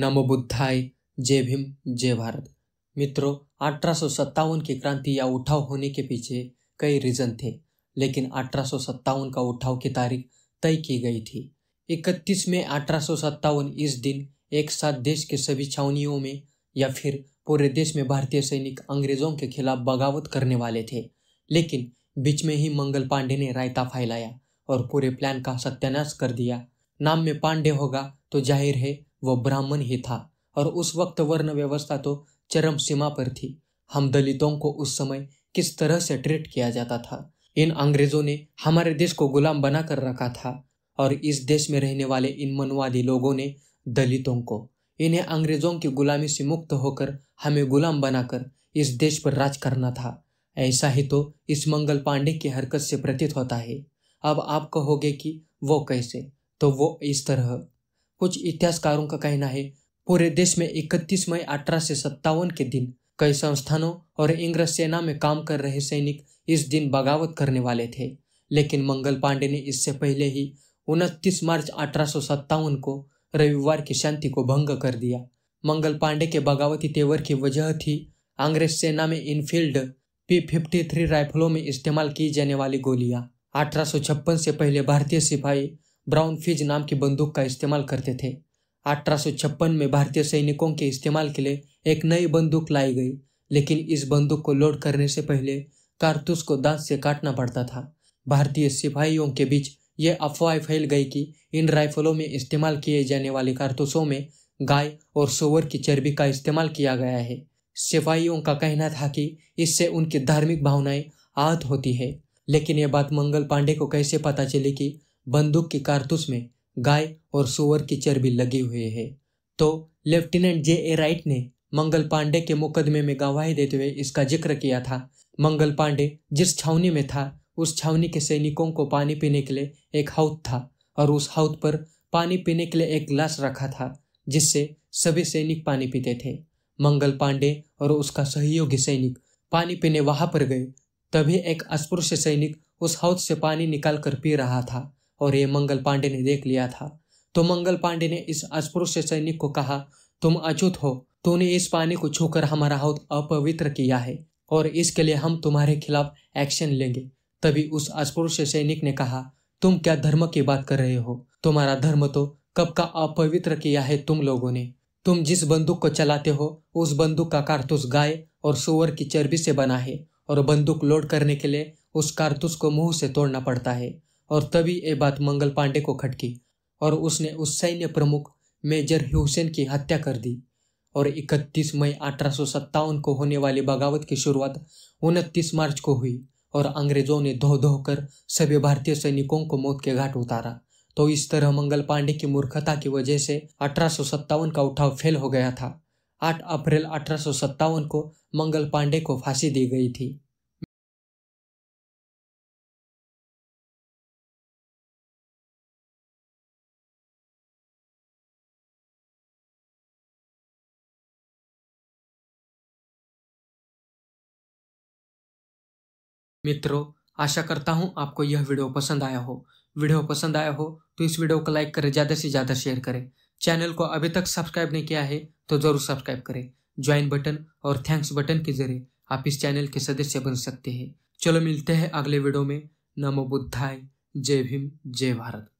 नमो बुद्धाय जय भीम जय भारत मित्रों अठारह की क्रांति या उठाव होने के पीछे कई रीजन थे लेकिन अठारह का उठाव की तारीख तय की गई थी 31 में अठारह इस दिन एक साथ देश के सभी छावनियों में या फिर पूरे देश में भारतीय सैनिक अंग्रेजों के खिलाफ बगावत करने वाले थे लेकिन बीच में ही मंगल पांडे ने रायता फैलाया और पूरे प्लान का सत्यानाश कर दिया नाम में पांडे होगा तो जाहिर है वह ब्राह्मण ही था और उस वक्त वर्ण व्यवस्था तो चरम सीमा पर थी हम दलितों को उस समय किस तरह से ट्रीट किया जाता था इन अंग्रेजों ने हमारे देश को गुलाम बना कर रखा था और इस देश में रहने वाले इन मनवादी लोगों ने दलितों को इन्हें अंग्रेजों की गुलामी से मुक्त होकर हमें गुलाम बनाकर इस देश पर राज करना था ऐसा ही तो इस मंगल पांडे की हरकत से प्रतीत होता है अब आप कहोगे कि वो कैसे तो वो इस तरह कुछ इतिहासकारों का कहना है पूरे देश में 31 मई अठारह के दिन कई संस्थानों और इंग्रज सेना में काम कर रहे सैनिक इस दिन बगावत करने वाले थे लेकिन मंगल पांडे ने इससे पहले ही उनतीस मार्च अठारह को रविवार की शांति को भंग कर दिया मंगल पांडे के बगावती तेवर की वजह थी अंग्रेज सेना में इनफील्ड पी फिफ्टी थ्री राइफलों में इस्तेमाल की जाने वाली गोलियां अठारह से पहले भारतीय सिपाही ब्राउन फिज नाम की बंदूक का इस्तेमाल करते थे अठारह में भारतीय सैनिकों के इस्तेमाल के लिए एक नई बंदूक लाई गई लेकिन इस बंदूक को लोड करने से पहले कारतूस को दांत से काटना पड़ता था भारतीय सिपाहियों के बीच ये अफवाह फैल गई कि इन राइफलों में इस्तेमाल किए जाने वाले कारतूसों में गाय और सोवर की चर्बी का इस्तेमाल किया गया है सिपाहियों का कहना था कि इससे उनकी धार्मिक भावनाएं आहत होती है लेकिन यह बात मंगल पांडे को कैसे पता चली कि बंदूक के कारतूस में गाय और सुअर की चर्बी लगी हुई है तो लेफ्टिनेंट जे ए राइट ने मंगल पांडे के मुकदमे में गवाही देते हुए इसका जिक्र किया था मंगल पांडे जिस छावनी में था उस छावनी के सैनिकों को पानी पीने के लिए एक हाउत था और उस हाउत पर पानी पीने के लिए एक गिलास रखा था जिससे सभी सैनिक पानी पीते थे मंगल पांडे और उसका सहयोगी सैनिक पानी पीने वहां पर गए तभी एक अस्पृश्य सैनिक उस हाउस से पानी निकाल कर पी रहा था और ये मंगल पांडे ने देख लिया था तो मंगल पांडे ने इस अस्पृश्य सैनिक को कहा तुम अचूत हो तूने इस पानी को छूकर हमारा हाथ अपवित्र किया है और इसके लिए हम तुम्हारे खिलाफ एक्शन लेंगे तभी उस अस्पृश्य सैनिक ने कहा तुम क्या धर्म की बात कर रहे हो तुम्हारा धर्म तो कब का अपवित्र किया है तुम लोगों ने तुम जिस बंदूक को चलाते हो उस बंदूक का कारतूस गाय और सुअर की चर्बी से बना है और बंदूक लोड करने के लिए उस कारतूस को मुंह से तोड़ना पड़ता है और तभी ये बात मंगल पांडे को खटकी और उसने उस सैन्य प्रमुख मेजर ह्यूसेन की हत्या कर दी और 31 मई अठारह को होने वाली बगावत की शुरुआत उनतीस मार्च को हुई और अंग्रेजों ने धो धो कर सभी भारतीय सैनिकों को मौत के घाट उतारा तो इस तरह मंगल पांडे की मूर्खता की वजह से अठारह का उठाव फेल हो गया था 8 अप्रैल अठारह को मंगल पांडे को फांसी दी गई थी मित्रों आशा करता हूँ आपको यह वीडियो पसंद आया हो वीडियो पसंद आया हो तो इस वीडियो को लाइक करें ज़्यादा से ज़्यादा शेयर करें चैनल को अभी तक सब्सक्राइब नहीं किया है तो ज़रूर सब्सक्राइब करें ज्वाइन बटन और थैंक्स बटन के जरिए आप इस चैनल के सदस्य बन सकते हैं चलो मिलते हैं अगले वीडियो में नमो बुद्धाय जय भीम जय भारत